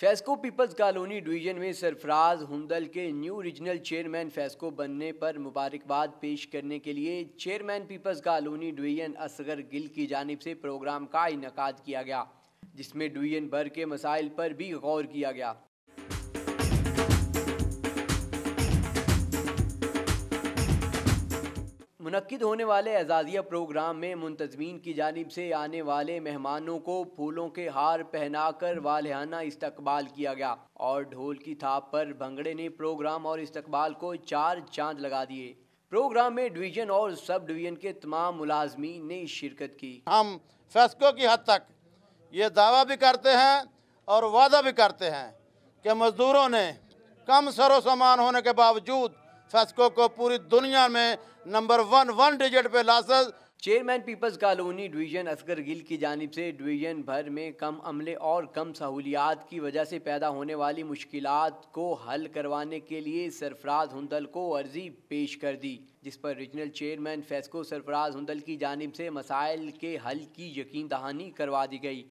FESCO Peoples Colony division میں سرفراز ہندل کے new regional chairman FESCO بننے پر مبارکباد پیش کرنے کے لیے chairman People's Colony division Asghar Gul کی جانب سے پروگرام کا انعقاد کیا گیا جس میں ڈویژن بھر کے مسائل پر بھی غور کیا گیا منعقد ہونے والے اعزازیہ پروگرام میں منتظمین کی جانب سے آنے والے مہمانوں کو پھولوں کے ہار پہنا کر والہانہ استقبال کیا گیا اور ڈھول کی تھا پر بھنگڑے نے پروگرام اور استقبال کو چار چاند لگا دیے پروگرام میں ڈویژن اور سب ڈویژن کے تمام ملازمین نے شرکت کی ہم فیسکو کی حد تک یہ دعویٰ بھی کرتے ہیں اور وعدہ بھی کرتے ہیں کہ مزدوروں نے کم سر و سامان ہونے کے باوجود فیسکو کو پوری دنیا میں نمبر ون ون ڈیجٹ پہ losses chairman People's Colony division Asghar Gul کی جانب سے ڈویژن بھر میں کم عملے اور کم سہولیات کی وجہ سے پیدا ہونے والی مشکلات کو حل کروانے کے لیے سرفراز ہندل کو عرضی پیش کر دی جس پر ریجنل چیئرمین فیسکو سرفراز ہندل کی جانب سے مسائل کے حل کی یقین دہانی کروا دی گئی